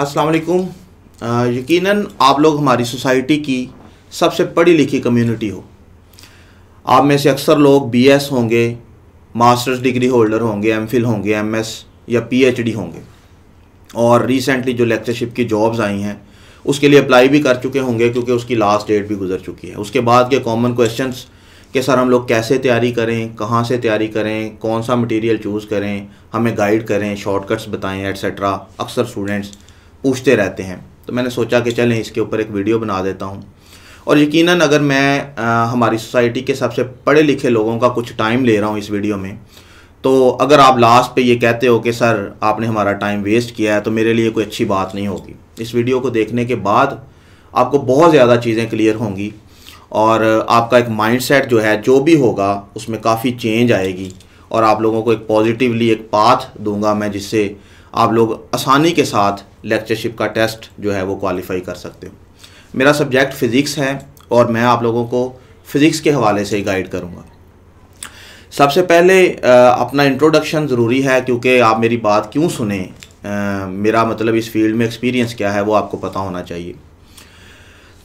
असलकुम यकीनन आप लोग हमारी सोसाइटी की सबसे पढ़ी लिखी कम्युनिटी हो आप में से अक्सर लोग बीएस होंगे मास्टर्स डिग्री होल्डर होंगे एमफिल होंगे एमएस या पीएचडी होंगे और रिसेंटली जो लेक्चरशिप की जॉब्स आई हैं उसके लिए अप्लाई भी कर चुके होंगे क्योंकि उसकी लास्ट डेट भी गुजर चुकी है उसके बाद के कॉमन क्वेश्चन कि सर हम लोग कैसे तैयारी करें कहाँ से तैयारी करें कौन सा मटेरियल चूज़ करें हमें गाइड करें शॉर्टकट्स बताएं एट्सट्रा अक्सर स्टूडेंट्स पूछते रहते हैं तो मैंने सोचा कि चलें इसके ऊपर एक वीडियो बना देता हूँ और यकीनन अगर मैं आ, हमारी सोसाइटी के सबसे पढ़े लिखे लोगों का कुछ टाइम ले रहा हूँ इस वीडियो में तो अगर आप लास्ट पे ये कहते हो कि सर आपने हमारा टाइम वेस्ट किया है तो मेरे लिए कोई अच्छी बात नहीं होगी इस वीडियो को देखने के बाद आपको बहुत ज़्यादा चीज़ें क्लियर होंगी और आपका एक माइंडसेट जो है जो भी होगा उसमें काफ़ी चेंज आएगी और आप लोगों को एक पॉजिटिवली एक पाथ दूंगा मैं जिससे आप लोग आसानी के साथ लेक्चरशिप का टेस्ट जो है वो क्वालिफाई कर सकते हो मेरा सब्जेक्ट फ़िज़िक्स है और मैं आप लोगों को फ़िज़िक्स के हवाले से गाइड करूँगा सबसे पहले अपना इंट्रोडक्शन ज़रूरी है क्योंकि आप मेरी बात क्यों सुने मेरा मतलब इस फील्ड में एक्सपीरियंस क्या है वो आपको पता होना चाहिए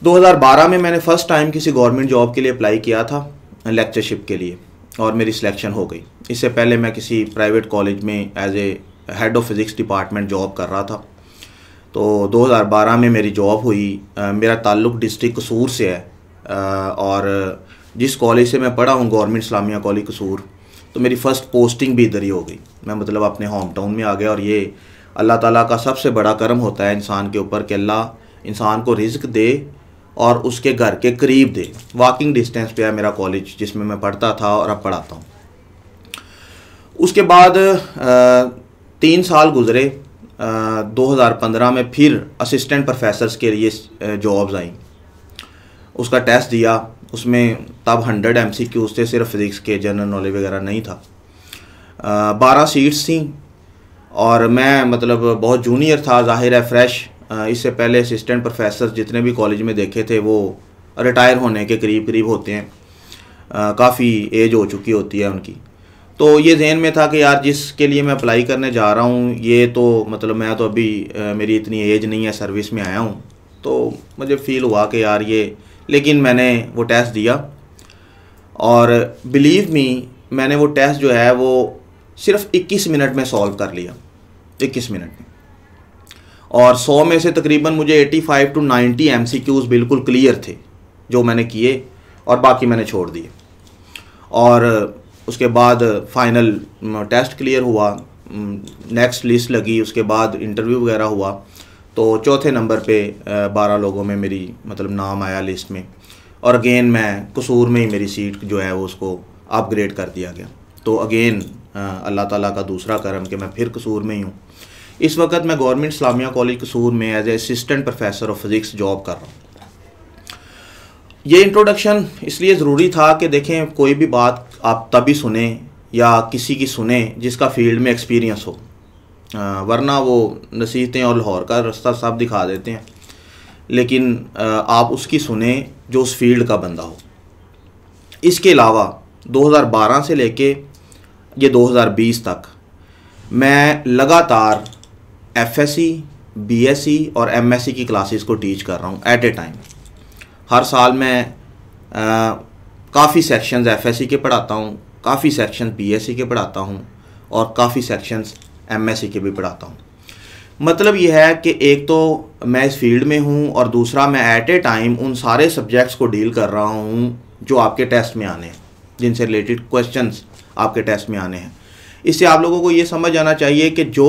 2012 में मैंने फ़र्स्ट टाइम किसी गवर्नमेंट जॉब के लिए अप्लाई किया था लेक्चरशिप के लिए और मेरी सिलेक्शन हो गई इससे पहले मैं किसी प्राइवेट कॉलेज में as a head of physics department job कर रहा था तो 2012 में मेरी जॉब हुई मेरा ताल्लुक़ डिस्ट्रिक्ट कसूर से है और जिस कॉलेज से मैं पढ़ा हूँ गवर्नमेंट इस्लामिया कॉलेज कसूर तो मेरी फ़र्स्ट पोस्टिंग भी इधर ही हो गई मैं मतलब अपने होम टाउन में आ गया और ये अल्लाह ताला का सबसे बड़ा करम होता है इंसान के ऊपर कि अल्लाह इंसान को रिज्क दे और उसके घर के करीब दे वॉकिंग डिस्टेंस पे है मेरा कॉलेज जिसमें मैं पढ़ता था और अब पढ़ाता हूँ उसके बाद आ, तीन साल गुजरे दो हज़ार पंद्रह में फिर असिस्टेंट प्रोफेसर्स के लिए जॉब्स आई उसका टेस्ट दिया उसमें तब हंड्रेड एम सी क्यूज थे सिर्फ फिज़िक्स के जनरल नॉलेज वगैरह नहीं था बारह सीट्स थी और मैं मतलब बहुत जूनियर था जाहिर है फ्रेश इससे पहले असिस्टेंट प्रोफेसर जितने भी कॉलेज में देखे थे वो रिटायर होने के करीब करीब होते हैं काफ़ी एज हो चुकी होती है उनकी तो ये जहन में था कि यार जिसके लिए मैं अप्लाई करने जा रहा हूँ ये तो मतलब मैं तो अभी आ, मेरी इतनी एज नहीं है सर्विस में आया हूँ तो मुझे फ़ील हुआ कि यार ये लेकिन मैंने वो टेस्ट दिया और बिलीव मी मैंने वो टेस्ट जो है वो सिर्फ 21 मिनट में सॉल्व कर लिया 21 मिनट में और 100 में से तकरीबन मुझे 85 टू 90 एम बिल्कुल क्लियर थे जो मैंने किए और बाकी मैंने छोड़ दिए और उसके बाद फाइनल टेस्ट क्लियर हुआ नेक्स्ट लिस्ट लगी उसके बाद इंटरव्यू वगैरह हुआ तो चौथे नंबर पे बारह लोगों में मेरी मतलब नाम आया लिस्ट में और अगेन मैं कसूर में ही मेरी सीट जो है वो उसको अपग्रेड कर दिया गया तो अगेन अल्लाह ताला का दूसरा करम कि मैं फिर कसूर में ही हूँ इस वक्त मैं गवर्नमेंट इस्लामिया कॉलेज कसूर में as a assistant professor of physics job कर रहा हूँ ये इंट्रोडक्शन इसलिए ज़रूरी था कि देखें कोई भी बात आप तभी सुने या किसी की सुने जिसका फील्ड में एक्सपीरियंस हो वरना वो नसीहतें और लाहौर का रास्ता साफ दिखा देते हैं लेकिन आप उसकी सुने जो उस फील्ड का बंदा हो इसके अलावा 2012 से लेके ये 2020 तक मैं लगातार एफएससी, बीएससी और एमएससी की क्लासेस को टीच कर रहा हूँ एट ए टाइम हर साल मैं काफ़ी सेक्शन एफ के पढ़ाता हूँ काफ़ी सेक्शन पी के पढ़ाता हूँ और काफ़ी सेक्शंस एम के भी पढ़ाता हूँ मतलब यह है कि एक तो मैं इस फील्ड में हूँ और दूसरा मैं ऐट ए टाइम उन सारे सब्जेक्ट्स को डील कर रहा हूँ जो आपके टेस्ट में आने हैं जिनसे रिलेटेड क्वेश्चन आपके टेस्ट में आने हैं इससे आप लोगों को ये समझ आना चाहिए कि जो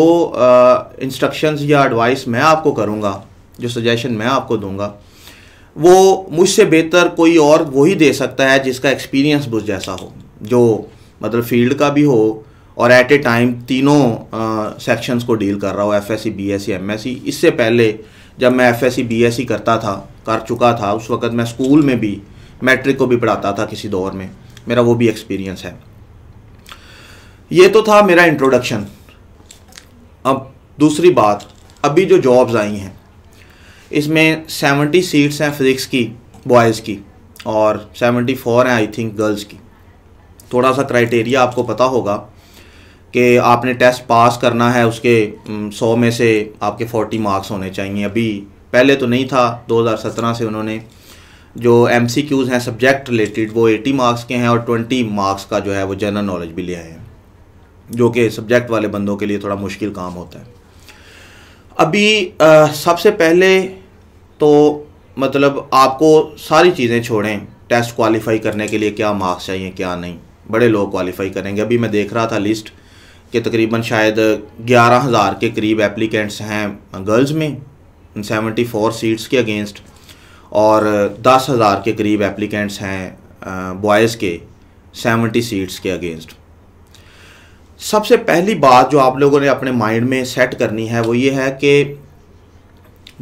इंस्ट्रक्शंस या एडवाइस मैं आपको करूँगा जो सजेशन मैं आपको दूंगा वो मुझसे बेहतर कोई और वही दे सकता है जिसका एक्सपीरियंस मुझ जैसा हो जो मतलब फील्ड का भी हो और एट ए टाइम तीनों सेक्शंस को डील कर रहा हो F S C B S C M S C इससे पहले जब मैं F S C B S C करता था कर चुका था उस वक़्त मैं स्कूल में भी मैट्रिक को भी पढ़ाता था किसी दौर में मेरा वो भी एक्सपीरियंस है ये तो था मेरा इंट्रोडक्शन अब दूसरी बात अभी जो जॉब्स आई हैं इसमें सेवेंटी सीट्स हैं फिज़िक्स की बॉयज़ की और सेवेंटी फोर हैं आई थिंक गर्ल्स की थोड़ा सा क्राइटेरिया आपको पता होगा कि आपने टेस्ट पास करना है उसके सौ में से आपके फोर्टी मार्क्स होने चाहिए अभी पहले तो नहीं था 2017 से उन्होंने जो एम हैं सब्जेक्ट रिलेटेड वो 80 मार्क्स के हैं और 20 मार्क्स का जो है वो जनरल नॉलेज भी ले आए हैं जो कि सब्जेक्ट वाले बंदों के लिए थोड़ा मुश्किल काम होता है अभी सबसे पहले तो मतलब आपको सारी चीज़ें छोड़ें टेस्ट क्वालिफाई करने के लिए क्या मार्क्स चाहिए क्या नहीं बड़े लोग क्वालिफाई करेंगे अभी मैं देख रहा था लिस्ट कि तकरीबन शायद ग्यारह हज़ार के करीब एप्लीकेंट्स हैं गर्ल्स में सेवेंटी फोर सीट्स के अगेंस्ट और दस हज़ार के करीब एप्लीकेंट्स हैं बॉयज़ के सेवेंटी सीट्स के अगेंस्ट सबसे पहली बात जो आप लोगों ने अपने माइंड में सेट करनी है वो ये है कि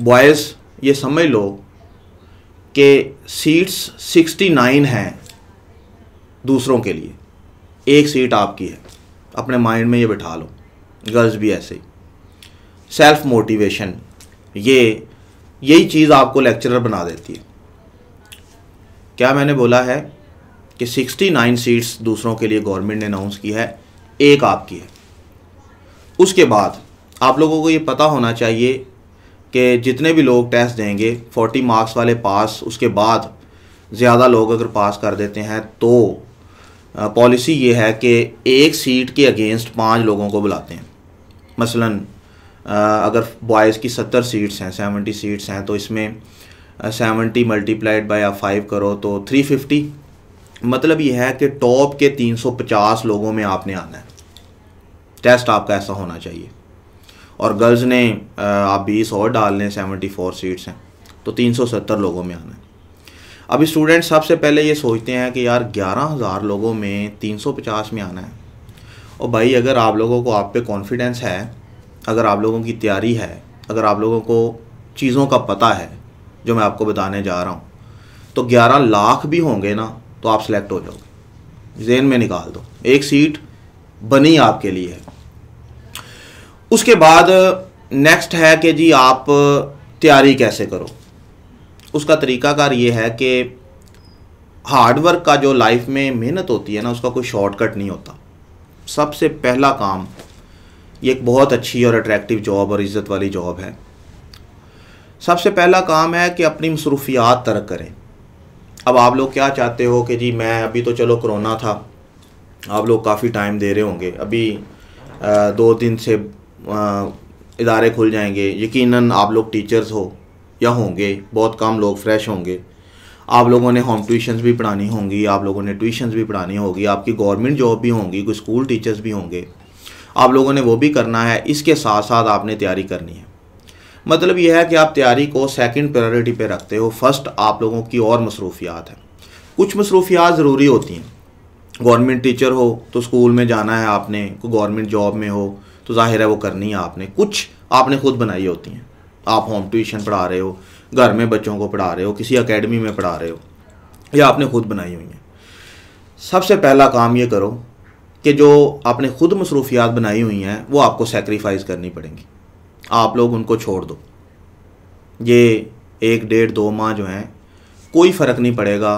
बॉयज़ ये समझ लो कि सीट्स 69 हैं दूसरों के लिए एक सीट आपकी है अपने माइंड में ये बिठा लो गर्ल्स भी ऐसे ही सेल्फ मोटिवेशन ये यही चीज़ आपको लेक्चरर बना देती है क्या मैंने बोला है कि 69 सीट्स दूसरों के लिए गवर्नमेंट ने अनाउंस की है एक आपकी है उसके बाद आप लोगों को ये पता होना चाहिए कि जितने भी लोग टेस्ट देंगे 40 मार्क्स वाले पास उसके बाद ज़्यादा लोग अगर पास कर देते हैं तो पॉलिसी ये है कि एक सीट के अगेंस्ट पाँच लोगों को बुलाते हैं मसलन अगर बॉयज़ की सत्तर सीट्स हैं सेवेंटी सीट्स हैं तो इसमें सेवेंटी मल्टीप्लाइड बाई आप फाइव करो तो थ्री फिफ्टी मतलब ये है कि टॉप के तीन सौ पचास लोगों में आपने आना है टेस्ट आपका ऐसा होना चाहिए और गर्ल्स ने आप बीस और डाल लें सेवेंटी फोर सीट्स हैं तो तीन सौ सत्तर लोगों में आना है अभी स्टूडेंट सबसे पहले ये सोचते हैं कि यार ग्यारह हज़ार लोगों में तीन सौ पचास में आना है और भाई अगर आप लोगों को आप पे कॉन्फिडेंस है अगर आप लोगों की तैयारी है अगर आप लोगों को चीज़ों का पता है जो मैं आपको बताने जा रहा हूँ तो ग्यारह लाख भी होंगे ना तो आप सेलेक्ट हो जाओगे जेन में निकाल दो एक सीट बनी आपके लिए है उसके बाद नेक्स्ट है कि जी आप तैयारी कैसे करो उसका तरीकाकार ये है कि हार्डवर्क का जो लाइफ में मेहनत होती है ना उसका कोई शॉर्टकट नहीं होता सबसे पहला काम ये एक बहुत अच्छी और अट्रैक्टिव जॉब और इज़्ज़त वाली जॉब है सबसे पहला काम है कि अपनी मसरूफियात तरक करें अब आप लोग क्या चाहते हो कि जी मैं अभी तो चलो कोरोना था आप लोग काफ़ी टाइम दे रहे होंगे अभी दो दिन से इदारे खुल जाएंगे यकीनन आप लोग टीचर्स हो या होंगे बहुत कम लोग फ्रेश होंगे आप लोगों ने होम ट्यूशन्स भी पढ़ानी होंगी आप लोगों ने ट्यूशन्स भी पढ़ानी होगी आपकी गवर्नमेंट जॉब भी होंगी कोई स्कूल टीचर्स भी होंगे आप लोगों ने वो भी करना है इसके साथ साथ आपने तैयारी करनी है मतलब यह है कि आप तैयारी को सेकंड प्रायोरिटी पे रखते हो फर्स्ट आप लोगों की और मसरूफियात हैं कुछ मसरूफियात ज़रूरी होती हैं गवर्नमेंट टीचर हो तो स्कूल में जाना है आपने गवर्नमेंट जॉब में हो तो ज़ाहिर है वो करनी है आपने कुछ आपने खुद बनाई होती हैं आप होम ट्यूशन पढ़ा रहे हो घर में बच्चों को पढ़ा रहे हो किसी अकेडमी में पढ़ा रहे हो या आपने खुद बनाई हुई हैं सबसे पहला काम ये करो कि जो आपने खुद मसरूफियात बनाई हुई हैं वो आपको सेक्रीफाइस करनी पड़ेंगी आप लोग उनको छोड़ दो ये एक डेढ़ दो माह जो हैं कोई फ़र्क नहीं पड़ेगा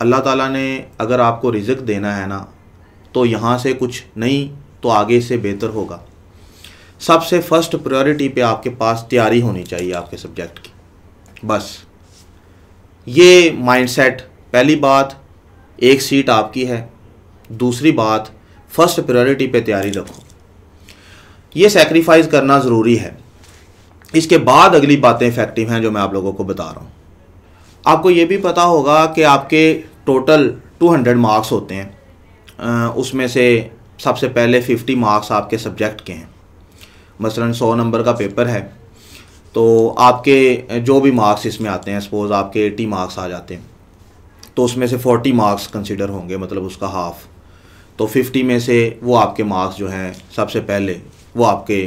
अल्लाह ताला ने अगर आपको रिज़क देना है ना तो यहाँ से कुछ नहीं तो आगे से बेहतर होगा सबसे फर्स्ट प्रायोरिटी पे आपके पास तैयारी होनी चाहिए आपके सब्जेक्ट की बस ये माइंडसेट पहली बात एक सीट आपकी है दूसरी बात फर्स्ट प्रायोरिटी पे तैयारी रखो ये सेक्रीफाइस करना ज़रूरी है इसके बाद अगली बातें इफेक्टिव हैं जो मैं आप लोगों को बता रहा हूँ आपको ये भी पता होगा कि आपके टोटल 200 मार्क्स होते हैं उसमें से सबसे पहले 50 मार्क्स आपके सब्जेक्ट के हैं मसलन सौ नंबर का पेपर है तो आपके जो भी मार्क्स इसमें आते हैं सपोज़ आपके एटी मार्क्स आ जाते हैं तो उसमें से फोर्टी मार्क्स कंसिडर होंगे मतलब उसका हाफ़ तो फिफ्टी में से वो आपके मार्क्स जो हैं सबसे पहले वो आपके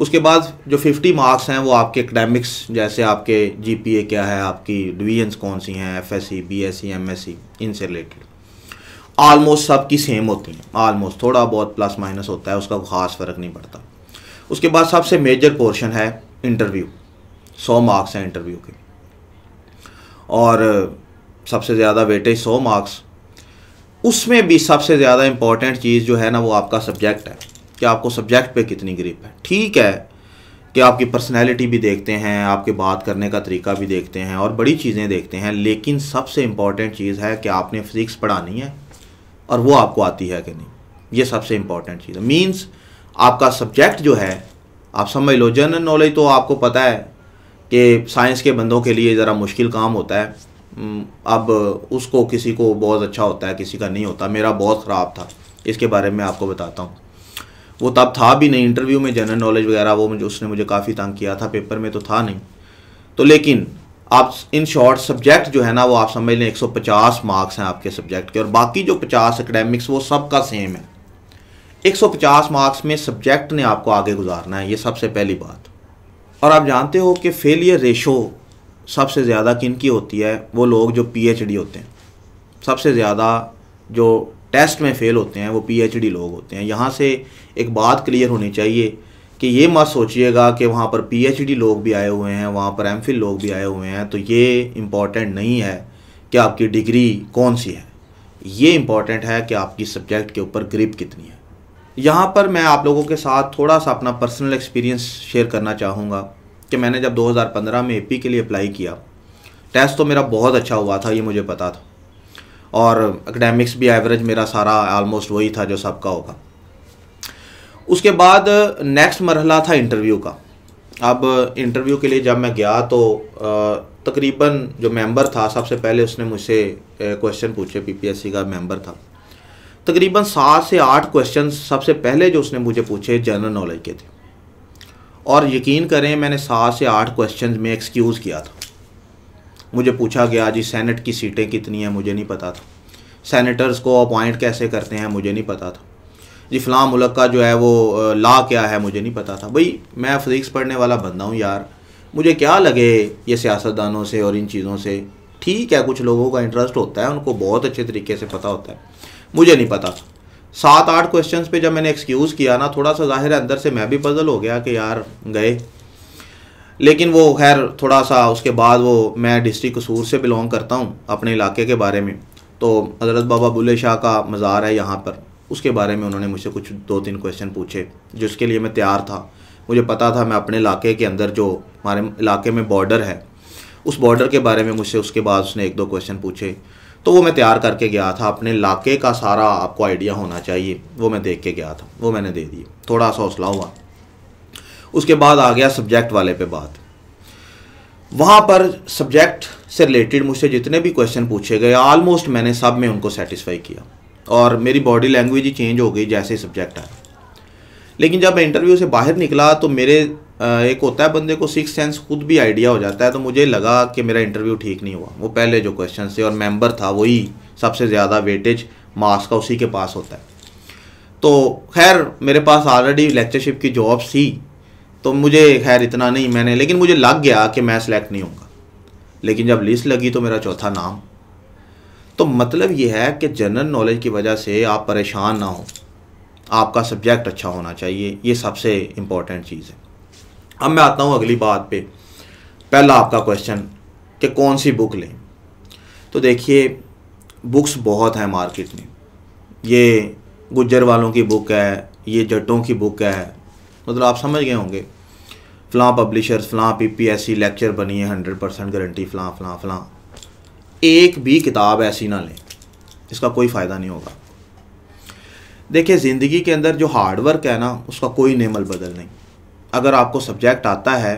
उसके बाद जो फिफ्टी मार्क्स हैं वो आपके एकेडमिक्स जैसे आपके जीपीए क्या है आपकी डिवीजन्स कौन सी हैं एफएससी बीएससी एमएससी इनसे रिलेटेड आलमोस्ट सब की सेम होती हैं आलमोस्ट थोड़ा बहुत प्लस माइनस होता है उसका खास फ़र्क नहीं पड़ता उसके बाद सबसे मेजर पोर्शन है इंटरव्यू सौ मार्क्स हैं इंटरव्यू के और सबसे ज़्यादा वेटेज सौ मार्क्स उसमें भी सबसे ज़्यादा इम्पॉर्टेंट चीज़ जो है ना वो आपका सब्जेक्ट है कि आपको सब्जेक्ट पे कितनी ग्रिप है ठीक है कि आपकी पर्सनैलिटी भी देखते हैं आपके बात करने का तरीका भी देखते हैं और बड़ी चीज़ें देखते हैं लेकिन सबसे इम्पॉर्टेंट चीज़ है कि आपने फिज़िक्स पढ़ानी है और वो आपको आती है कि नहीं ये सबसे इम्पॉर्टेंट चीज़ है मीन्स आपका सब्जेक्ट जो है आप समझ लो जनरल नॉलेज तो आपको पता है कि साइंस के बंदों के लिए ज़रा मुश्किल काम होता है हम्म, अब उसको किसी को बहुत अच्छा होता है किसी का नहीं होता मेरा बहुत ख़राब था इसके बारे में आपको बताता हूँ वो तब था भी नहीं इंटरव्यू में जनरल नॉलेज वगैरह वो मुझे उसने मुझे काफ़ी तंग किया था पेपर में तो था नहीं तो लेकिन आप इन शॉर्ट सब्जेक्ट जो है ना वो आप समझ लें 150 मार्क्स हैं आपके सब्जेक्ट के और बाकी जो 50 एकेडमिक्स वो सब सेम है 150 मार्क्स में सब्जेक्ट ने आपको आगे गुजारना है ये सबसे पहली बात और आप जानते हो कि फेलियर रेशो सबसे ज़्यादा किन की होती है वो लोग जो पीएचडी होते हैं सबसे ज़्यादा जो टेस्ट में फ़ेल होते हैं वो पीएचडी लोग होते हैं यहाँ से एक बात क्लियर होनी चाहिए कि ये मत सोचिएगा कि वहाँ पर पीएचडी लोग भी आए हुए हैं वहाँ पर एम लोग भी आए हुए हैं तो ये इम्पॉर्टेंट नहीं है कि आपकी डिग्री कौन सी है ये इम्पॉर्टेंट है कि आपकी सब्जेक्ट के ऊपर ग्रिप कितनी है यहाँ पर मैं आप लोगों के साथ थोड़ा सा अपना पर्सनल एक्सपीरियंस शेयर करना चाहूँगा कि मैंने जब 2015 में एपी के लिए अप्लाई किया टेस्ट तो मेरा बहुत अच्छा हुआ था ये मुझे पता था और एकेडमिक्स भी एवरेज मेरा सारा आलमोस्ट वही था जो सबका होगा उसके बाद नेक्स्ट मरहला था इंटरव्यू का अब इंटरव्यू के लिए जब मैं गया तो तकरीबन जो मेंबर था सबसे पहले उसने मुझसे क्वेश्चन पूछे पीपीएससी का मेंबर था तकरीबन सात से आठ क्वेश्चन सबसे पहले जो उसने मुझे पूछे जनरल नॉलेज के थे और यकीन करें मैंने सात से आठ क्वेश्चन में एक्सक्यूज़ किया था मुझे पूछा गया जी सेनेट की सीटें कितनी हैं मुझे नहीं पता था सेनेटर्स को अपॉइंट कैसे करते हैं मुझे नहीं पता था जी फ़लाँ मुल्क का जो है वो ला क्या है मुझे नहीं पता था भाई मैं फिज़िक्स पढ़ने वाला बंदा हूँ यार मुझे क्या लगे ये सियासतदानों से और इन चीज़ों से ठीक है कुछ लोगों का इंटरेस्ट होता है उनको बहुत अच्छे तरीके से पता होता है मुझे नहीं पता सात आठ क्वेश्चंस पे जब मैंने एक्सक्यूज़ किया ना थोड़ा सा ज़ाहिर है अंदर से मैं भी पजल हो गया कि यार गए लेकिन वो खैर थोड़ा सा उसके बाद वो मैं डिस्ट्रिक्ट कसूर से बिलोंग करता हूँ अपने इलाके के बारे में तो हज़रत बाबा बुल्ले शाह का मज़ार है यहाँ पर उसके बारे में उन्होंने मुझसे कुछ दो तीन क्वेश्चन पूछे जिसके लिए मैं तैयार था मुझे पता था मैं अपने इलाके के अंदर जो हमारे इलाके में बॉर्डर है उस बॉर्डर के बारे में मुझसे उसके बाद उसने एक दो क्वेश्चन पूछे तो वो मैं तैयार करके गया था अपने इलाके का सारा आपको आइडिया होना चाहिए वो मैं देख के गया था वो मैंने दे दी थोड़ा सा हौसला हुआ उसके बाद आ गया सब्जेक्ट वाले पे बात वहाँ पर सब्जेक्ट से रिलेटेड मुझसे जितने भी क्वेश्चन पूछे गए ऑलमोस्ट मैंने सब में उनको सेटिस्फाई किया और मेरी बॉडी लैंग्वेज ही चेंज हो गई जैसे ही सब्जेक्ट आया लेकिन जब मैं इंटरव्यू से बाहर निकला तो मेरे एक होता है बंदे को सिक्स सेंस खुद भी आइडिया हो जाता है तो मुझे लगा कि मेरा इंटरव्यू ठीक नहीं हुआ वो पहले जो क्वेश्चन थे और मेंबर था वही सबसे ज़्यादा वेटेज मार्क्स का उसी के पास होता है तो खैर मेरे पास ऑलरेडी लेक्चरशिप की जॉब थी तो मुझे खैर इतना नहीं मैंने लेकिन मुझे लग गया कि मैं सिलेक्ट नहीं होऊंगा लेकिन जब लिस्ट लगी तो मेरा चौथा नाम तो मतलब ये है कि जनरल नॉलेज की वजह से आप परेशान ना हो आपका सब्जेक्ट अच्छा होना चाहिए ये सबसे इम्पॉर्टेंट चीज़ है अब मैं आता हूँ अगली बात पे पहला आपका क्वेश्चन कि कौन सी बुक लें तो देखिए बुक्स बहुत हैं मार्केट में ये गुज्जर वालों की बुक है ये जट्टों की बुक है मतलब आप समझ गए होंगे फ़लाँ पब्लिशर्स फ़लाँ P P S C lecture बनी है हंड्रेड परसेंट गारंटी फ़लाँ फ़लाँ फ़लाँ एक भी किताब ऐसी ना लें इसका कोई फ़ायदा नहीं होगा देखिए ज़िंदगी के अंदर जो हार्डवर्क है ना उसका कोई नेमल बदल नहीं अगर आपको सब्जेक्ट आता है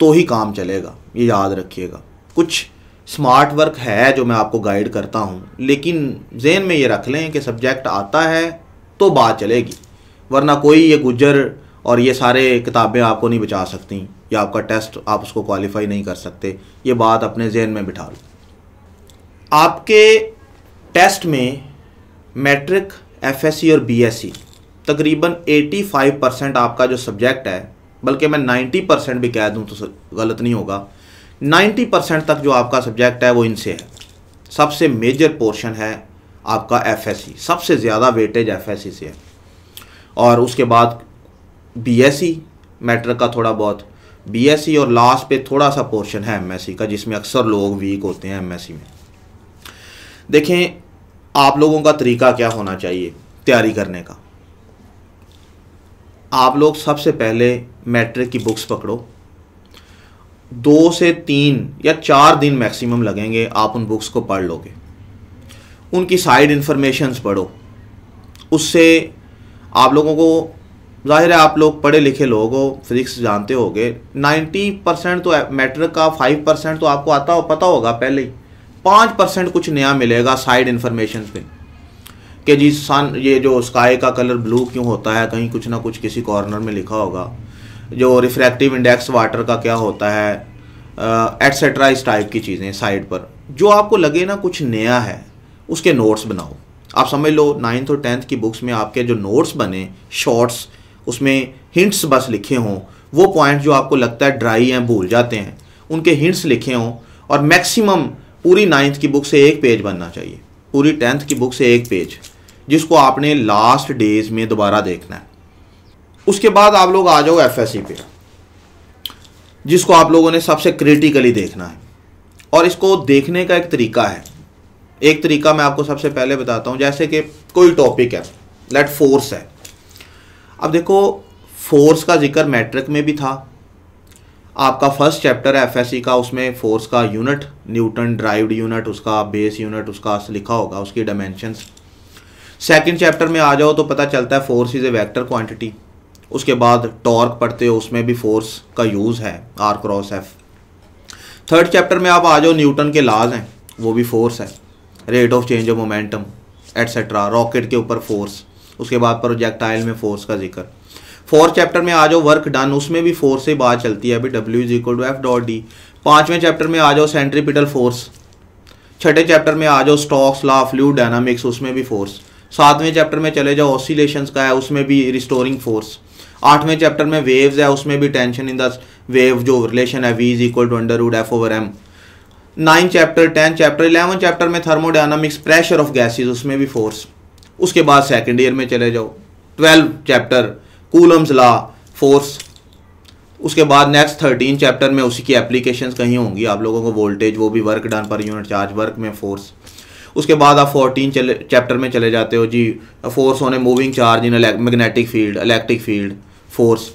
तो ही काम चलेगा ये याद रखिएगा कुछ स्मार्ट वर्क है जो मैं आपको गाइड करता हूँ लेकिन जेन में ये रख लें कि सब्जेक्ट आता है तो बात चलेगी वरना कोई ये गुजर और ये सारे किताबें आपको नहीं बचा सकती या आपका टेस्ट आप उसको क्वालिफाई नहीं कर सकते ये बात अपने जहन में बिठा लो आपके टेस्ट में मैट्रिक एफएससी और बीएससी तकरीबन 85 परसेंट आपका जो सब्जेक्ट है बल्कि मैं 90 परसेंट भी कह दूँ तो गलत नहीं होगा 90 परसेंट तक जो आपका सब्जेक्ट है वो इनसे है सबसे मेजर पोर्शन है आपका एफएससी सबसे ज़्यादा वेटेज एफएससी से है और उसके बाद बीएससी मैटर का थोड़ा बहुत बीएससी और लास्ट पे थोड़ा सा पोर्शन है एम का जिसमें अक्सर लोग वीक होते हैं एम में देखें आप लोगों का तरीका क्या होना चाहिए तैयारी करने का आप लोग सबसे पहले मैट्रिक की बुक्स पकड़ो दो से तीन या चार दिन मैक्सिमम लगेंगे आप उन बुक्स को पढ़ लोगे उनकी साइड इन्फॉर्मेशंस पढ़ो उससे आप लोगों को जाहिर है आप लोग पढ़े लिखे लोग हो फिजिक्स जानते गए 90 परसेंट तो मैट्रिक का 5 परसेंट तो आपको आता हो पता होगा पहले ही 5 परसेंट कुछ नया मिलेगा साइड इन्फॉर्मेशन पे कि जी सन ये जो स्काई का कलर ब्लू क्यों होता है कहीं कुछ ना कुछ किसी कॉर्नर में लिखा होगा जो रिफ्रैक्टिव इंडेक्स वाटर का क्या होता है एट्सेट्रा इस टाइप की चीज़ें साइड पर जो आपको लगे ना कुछ नया है उसके नोट्स बनाओ आप समझ लो नाइन्थ और टेंथ की बुक्स में आपके जो नोट्स बने शॉर्ट्स उसमें हिंट्स बस लिखे हों वो पॉइंट जो आपको लगता है ड्राई हैं भूल जाते हैं उनके हिंट्स लिखे हों और मैक्सिमम पूरी नाइन्थ की बुक से एक पेज बनना चाहिए पूरी टेंथ की बुक से एक पेज जिसको आपने लास्ट डेज में दोबारा देखना है उसके बाद आप लोग आ जाओ एफ एस सी पे जिसको आप लोगों ने सबसे क्रिटिकली देखना है और इसको देखने का एक तरीका है एक तरीका मैं आपको सबसे पहले बताता हूँ जैसे कि कोई टॉपिक है लेट फोर्स है अब देखो फोर्स का जिक्र मैट्रिक में भी था आपका फर्स्ट चैप्टर है एफएससी का उसमें फोर्स का यूनिट न्यूटन ड्राइव्ड यूनिट उसका बेस यूनिट उसका लिखा होगा उसकी डायमेंशंस सेकंड चैप्टर में आ जाओ तो पता चलता है force is a vector quantity उसके बाद टॉर्क पढ़ते हो उसमें भी फोर्स का यूज़ है R cross F third chapter में आप आ जाओ न्यूटन के लाज हैं वो भी फोर्स है rate of change of momentum etcetera rocket के ऊपर फोर्स उसके बाद प्रोजेक्टाइल में फोर्स का जिक्र फोर्थ चैप्टर में आ जाओ वर्क डन उसमें भी फोर्स से बात चलती है अभी W is equal to F dot D पाँचवें चैप्टर में आ जाओ सेंट्रीपिटल फोर्स छठे चैप्टर में आ जाओ स्टॉक्स लॉ फ्लू डायनामिक्स उसमें भी फोर्स सातवें चैप्टर में चले जाओ ऑसिलेशन का है उसमें भी रिस्टोरिंग फोर्स आठवें चैप्टर में वेव्स है उसमें भी टेंशन इन द वेव जो रिलेशन है V is equal to under root F over M nine chapter tenth chapter eleven chapter में थर्मोडाइनमिक्स प्रेशर ऑफ गैसेज उसमें भी फोर्स उसके बाद सेकेंड ईयर में चले जाओ twelve chapter Coulomb's law force उसके बाद नेक्स्ट थर्टीन चैप्टर में उसी की एप्लीकेशन कहीं होंगी आप लोगों को वोल्टेज वो भी work done per unit charge work में फोर्स उसके बाद आप फोर्टीन चैप्टर में चले जाते हो जी force on a moving charge in magnetic field electric field force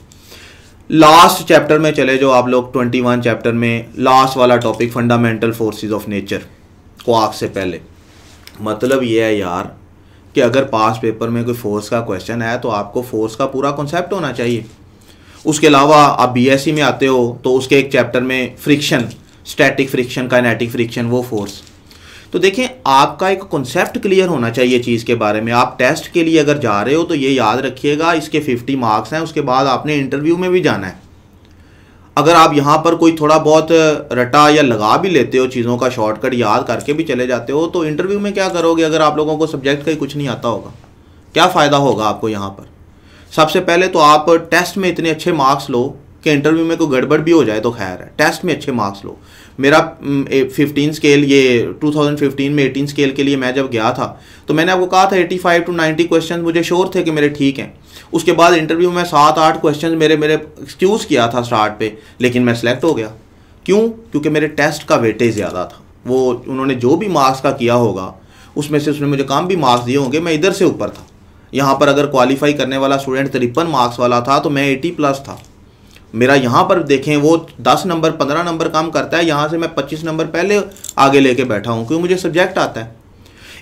last chapter में चले जाओ आप लोग ट्वेंटी वन चैप्टर में लास्ट वाला topic fundamental forces of nature आग से पहले मतलब ये है यार कि अगर पास पेपर में कोई फोर्स का क्वेश्चन है तो आपको फोर्स का पूरा कॉन्सेप्ट होना चाहिए उसके अलावा आप बीएससी e में आते हो तो उसके एक चैप्टर में friction static friction kinetic friction वो फोर्स तो देखें आपका एक कॉन्सेप्ट क्लियर होना चाहिए चीज़ के बारे में आप टेस्ट के लिए अगर जा रहे हो तो ये याद रखिएगा इसके 50 मार्क्स हैं उसके बाद आपने इंटरव्यू में भी जाना है अगर आप यहाँ पर कोई थोड़ा बहुत रटा या लगा भी लेते हो चीज़ों का शॉर्टकट याद करके भी चले जाते हो तो इंटरव्यू में क्या करोगे अगर आप लोगों को सब्जेक्ट का ही कुछ नहीं आता होगा क्या फ़ायदा होगा आपको यहाँ पर सबसे पहले तो आप टेस्ट में इतने अच्छे मार्क्स लो कि इंटरव्यू में कोई गड़बड़ भी हो जाए तो खैर है टेस्ट में अच्छे मार्क्स लो मेरा फिफ्टीन स्केल ये टू थाउजेंड फिफ्टीन में एटीन स्केल के लिए मैं जब गया था तो मैंने आपको कहा था eighty five to ninety question मुझे श्योर थे कि मेरे ठीक हैं उसके बाद इंटरव्यू में सात आठ क्वेश्चन मेरे मेरे एक्सक्यूज़ किया था स्टार्ट पे लेकिन मैं सिलेक्ट हो गया क्यों क्योंकि मेरे टेस्ट का वेटेज ज़्यादा था वो उन्होंने जो भी मार्क्स का किया होगा उसमें से उसने मुझे काम भी मार्क्स दिए होंगे मैं इधर से ऊपर था यहाँ पर अगर क्वालिफाई करने वाला स्टूडेंट तिरपन मार्क्स वाला था तो मैं एटी प्लस था मेरा यहाँ पर देखें वो दस नंबर पंद्रह नंबर काम करता है यहाँ से मैं पच्चीस नंबर पहले आगे लेके बैठा हूँ क्योंकि मुझे सब्जेक्ट आता है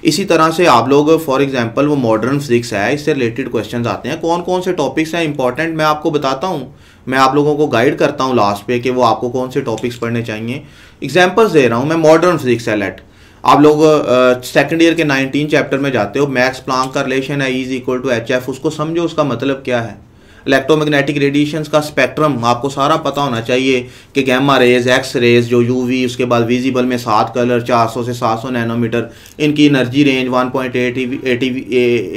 इसी तरह से आप लोग फॉर एग्जांपल वो मॉडर्न फिजिक्स है इससे रिलेटेड क्वेश्चंस आते हैं कौन कौन से टॉपिक्स हैं इंपॉर्टेंट मैं आपको बताता हूँ मैं आप लोगों को गाइड करता हूँ लास्ट पे कि वो आपको कौन से टॉपिक्स पढ़ने चाहिए एग्जाम्पल्स दे रहा हूँ मैं मॉडर्न फिजिक्स है लेट आप लोग सेकेंड uh, ईयर के नाइनटीन चैप्टर में जाते हो मैक्स प्लान का रिलेशन है is equal to H F उसको समझो उसका मतलब क्या है इलेक्ट्रोमैग्नेटिक रेडिएशंस का स्पेक्ट्रम आपको सारा पता होना चाहिए कि गैमा रेज एक्स रेज जो यूवी उसके बाद विजिबल में सात कलर 400 से 700 नैनोमीटर इनकी energy range 1.8 point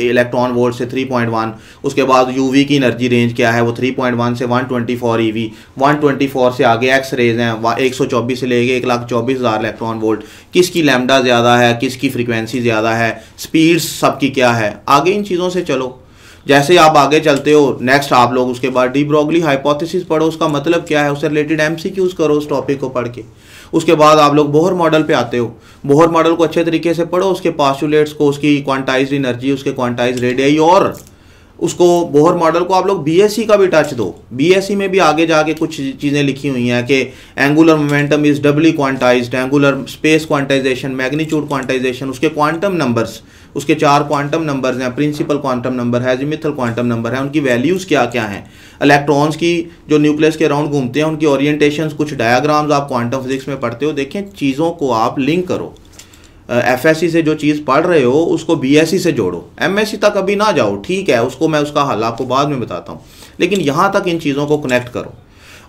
electron volt से 3.1 उसके बाद यूवी की एनर्जी रेंज क्या है वो 3.1 से 124 ट्वेंटी फोर ई फोर से आगे एक्स रेज हैं एक सौ चौबीस से लेके एक लाख चौबीस हज़ार इलेक्ट्रॉन वोल्ट किसकी लैमडा ज़्यादा है किसकी फ्रिक्वेंसी ज़्यादा है स्पीड्स सबकी क्या है आगे इन चीज़ों से चलो जैसे ही आप आगे चलते हो नेक्स्ट आप लोग उसके बाद डी ब्रोगली हाइपोथेसिस पढ़ो उसका मतलब क्या है उससे रिलेटेड एम करो उस टॉपिक को पढ़ के उसके बाद आप लोग बोहर मॉडल पे आते हो बोहर मॉडल को अच्छे तरीके से पढ़ो उसके पास्टुलेट्स को उसकी क्वांटाइज एनर्जी उसके क्वांटाइज रेडियाई और उसको बोहर मॉडल को आप लोग बीएससी e का भी टच दो बीएससी e में भी आगे जाके कुछ चीज़ें लिखी हुई हैं कि angular momentum is doubly quantised angular space quantisation magnitude quantisation उसके क्वांटम नंबर्स उसके चार क्वांटम नंबर्स हैं प्रिंसिपल क्वांटम नंबर है जिमिथल क्वांटम नंबर है उनकी वैल्यूज़ क्या क्या हैं इलेक्ट्रॉन्स की जो न्यूक्लियस के अराउंड घूमते हैं उनकी ओरिएटेशन कुछ डायाग्राम्स आप क्वांटम फिजिक्स में पढ़ते हो देखें चीज़ों को आप लिंक करो एफ सी से जो चीज़ पढ़ रहे हो उसको बी एस सी से जोड़ो एम एस सी तक अभी ना जाओ ठीक है उसको मैं उसका हल आपको बाद में बताता हूँ लेकिन यहाँ तक इन चीज़ों को कनेक्ट करो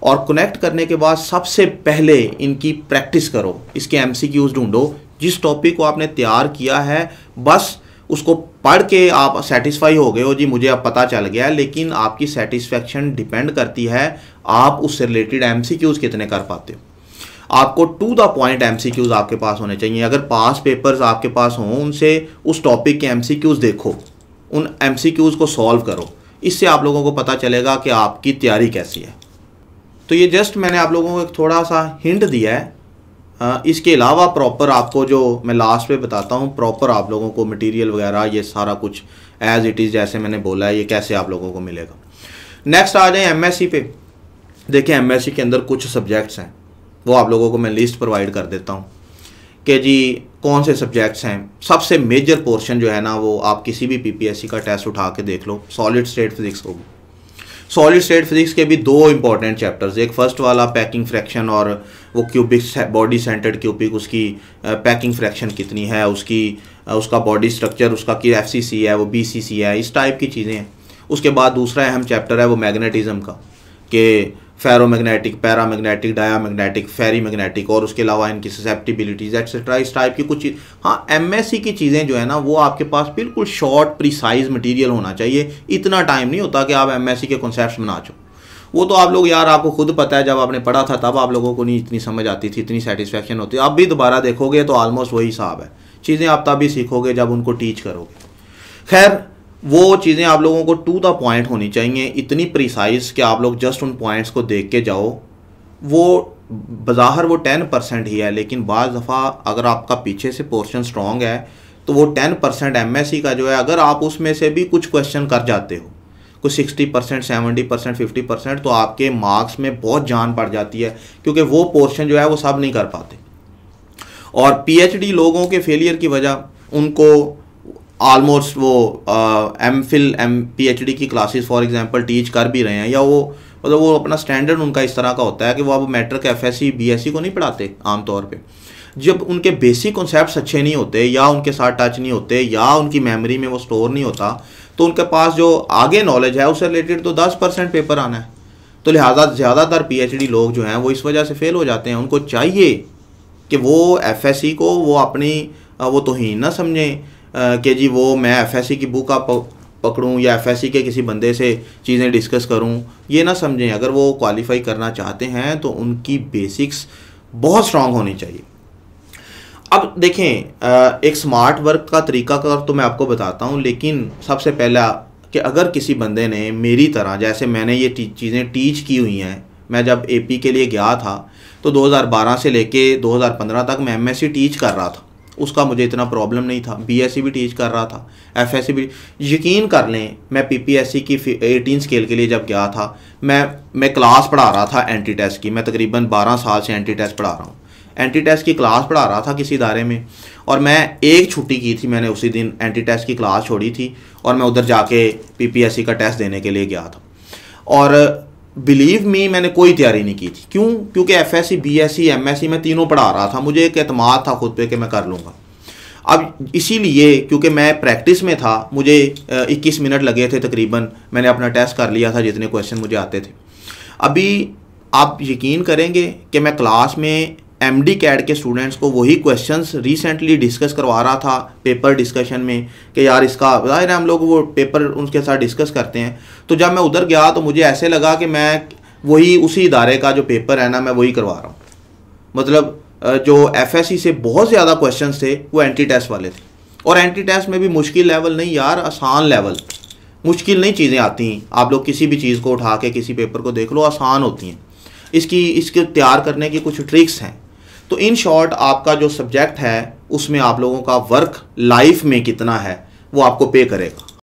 और कनेक्ट करने के बाद सबसे पहले इनकी प्रैक्टिस करो इसके एम सी क्यूज़ ढूंढो जिस टॉपिक को आपने तैयार किया है बस उसको पढ़ के आप सेटिस्फाई हो गए हो जी मुझे अब पता चल गया लेकिन आपकी सेटिस्फेक्शन डिपेंड करती है आप उससे रिलेटेड एम सी क्यूज़ कितने कर पाते हो आपको टू द पॉइंट एमसीक्यूज आपके पास होने चाहिए अगर पास पेपर्स आपके पास हों उनसे उस टॉपिक के एमसीक्यूज देखो उन एमसीक्यूज को सॉल्व करो इससे आप लोगों को पता चलेगा कि आपकी तैयारी कैसी है तो ये जस्ट मैंने आप लोगों को एक थोड़ा सा हिंट दिया है इसके अलावा प्रॉपर आपको जो मैं लास्ट पे बताता हूँ प्रॉपर आप लोगों को मटेरियल वगैरह ये सारा कुछ एज इट इज़ जैसे मैंने बोला है ये कैसे आप लोगों को मिलेगा नेक्स्ट आ जाए एमएससी पे देखिए एमएससी के अंदर कुछ सब्जेक्ट्स हैं वो आप लोगों को मैं लिस्ट प्रोवाइड कर देता हूँ कि जी कौन से सब्जेक्ट्स हैं सबसे मेजर पोर्शन जो है ना वो आप किसी भी पीपीएससी का टेस्ट उठा के देख लो सॉलिड स्टेट फिजिक्स होगी सॉलिड स्टेट फिजिक्स के भी दो इंपॉर्टेंट चैप्टर्स एक फर्स्ट वाला पैकिंग फ्रैक्शन और वो क्यूबिक बॉडी सेंटर्ड क्यूबिक उसकी पैकिंग फ्रैक्शन कितनी है उसकी उसका बॉडी स्ट्रक्चर उसका कि एफ है वो बी है इस टाइप की चीज़ें हैं उसके बाद दूसरा अहम चैप्टर है वो मैग्नेटिज़म का कि फेरोमैग्नेटिक पैरामैग्नेटिक डायामैग्नेटिक मैग्नेटिक और उसके अलावा इनकी सेप्टिबिलिटीज एक्सेट्रा इस टाइप की कुछ हाँ सी की चीज़ें जो है ना वो आपके पास बिल्कुल शॉर्ट प्रिसाइज मटेरियल होना चाहिए इतना टाइम नहीं होता कि आप सी के कॉन्सेप्ट बना चो वो तो आप लोग यार आपको खुद पता है जब आपने पढ़ा था तब आप लोगों को नहीं इतनी समझ आती थी इतनी सेटिस्फेक्शन होती अब भी दोबारा देखोगे तो ऑलमोस्ट वही हिसाब है चीज़ें आप तभी सीखोगे जब उनको टीच करोगे खैर वो चीज़ें आप लोगों को टू द पॉइंट होनी चाहिए इतनी प्रिसाइज कि आप लोग जस्ट उन पॉइंट्स को देख के जाओ वो बाहर वो टेन परसेंट ही है लेकिन बज दफ़ा अगर आपका पीछे से पोर्शन स्ट्रॉन्ग है तो वो टेन परसेंट एम का जो है अगर आप उसमें से भी कुछ क्वेश्चन कर जाते हो कुछ sixty percent seventy percent fifty percent तो आपके मार्क्स में बहुत जान पड़ जाती है क्योंकि वो पोर्शन जो है वो सब नहीं कर पाते और पी लोगों के फेलियर की वजह उनको ऑलमोस्ट वो M phil M P H D की क्लासेस फॉर एग्जांपल टीच कर भी रहे हैं या वो मतलब वो अपना स्टैंडर्ड उनका इस तरह का होता है कि वो अब matric F S C B S C को नहीं पढ़ाते आमतौर पर जब उनके बेसिक कॉन्सेप्ट अच्छे नहीं होते या उनके साथ टच नहीं होते या उनकी मेमोरी में वो स्टोर नहीं होता तो उनके पास जो आगे नॉलेज है उससे रिलेटेड तो दस परसेंट पेपर आना है तो लिहाजा ज़्यादातर पीएचडी लोग जो हैं वो इस वजह से फेल हो जाते हैं उनको चाहिए कि वो एफएससी को वो अपनी uh, वो तोहन ना समझें कि जी वो मैं एफ की बुक आप पकड़ूँ या एफ के किसी बंदे से चीज़ें डिस्कस करूँ ये ना समझें अगर वो क्वालिफाई करना चाहते हैं तो उनकी बेसिक्स बहुत स्ट्रांग होनी चाहिए अब देखें एक स्मार्ट वर्क का तरीका कर तो मैं आपको बताता हूँ लेकिन सबसे पहला कि अगर किसी बंदे ने मेरी तरह जैसे मैंने ये चीज़ें टीच की हुई हैं मैं जब एपी के लिए गया था तो 2012 से लेके 2015 तक मैं एमएससी टीच कर रहा था उसका मुझे इतना प्रॉब्लम नहीं था बीएससी e भी टीच कर रहा था एफएससी e भी यकीन कर लें मैं पीपीएससी e की एटीन स्केल के लिए जब गया था मैं मैं क्लास पढ़ा रहा था एंटी टेस्ट की मैं तकरीबन बारह साल से एंटी टेस्ट पढ़ा रहा हूँ एंटी टेस्ट की क्लास पढ़ा रहा था किसी इदारे में और मैं एक छुट्टी की थी मैंने उसी दिन एंटी टेस्ट की क्लास छोड़ी थी और मैं उधर जाके पी का टेस्ट देने के लिए गया था और बिलीव मी मैंने कोई तैयारी नहीं की थी क्यों क्योंकि F S C B S C M S C मैं तीनों पढ़ा रहा था मुझे एक अतमाद था खुद पे कि मैं कर लूँगा अब इसीलिए क्योंकि मैं प्रैक्टिस में था मुझे इक्कीस मिनट लगे थे तकरीबन मैंने अपना टेस्ट कर लिया था जितने क्वेश्चन मुझे आते थे अभी आप यकीन करेंगे कि मैं क्लास में एम डी कैड के स्टूडेंट्स को वही क्वेश्चंस रिसेंटली डिस्कस करवा रहा था पेपर डिस्कशन में कि यार इसका जाहिर है हम लोग वो पेपर उनके साथ डिस्कस करते हैं तो जब मैं उधर गया तो मुझे ऐसे लगा कि मैं वही उसी इदारे का जो पेपर है ना मैं वही करवा रहा हूँ मतलब जो एफ से बहुत ज़्यादा क्वेश्चन थे वो एंटी टेस्ट वाले थे और एंटी टेस्ट में भी मुश्किल लेवल नहीं यार आसान लेवल मुश्किल नहीं चीज़ें आती हैं आप लोग किसी भी चीज़ को उठा के किसी पेपर को देख लो आसान होती हैं इसकी इसके तैयार करने की कुछ ट्रिक्स हैं तो इन शॉर्ट आपका जो सब्जेक्ट है उसमें आप लोगों का वर्क लाइफ में कितना है वो आपको पे करेगा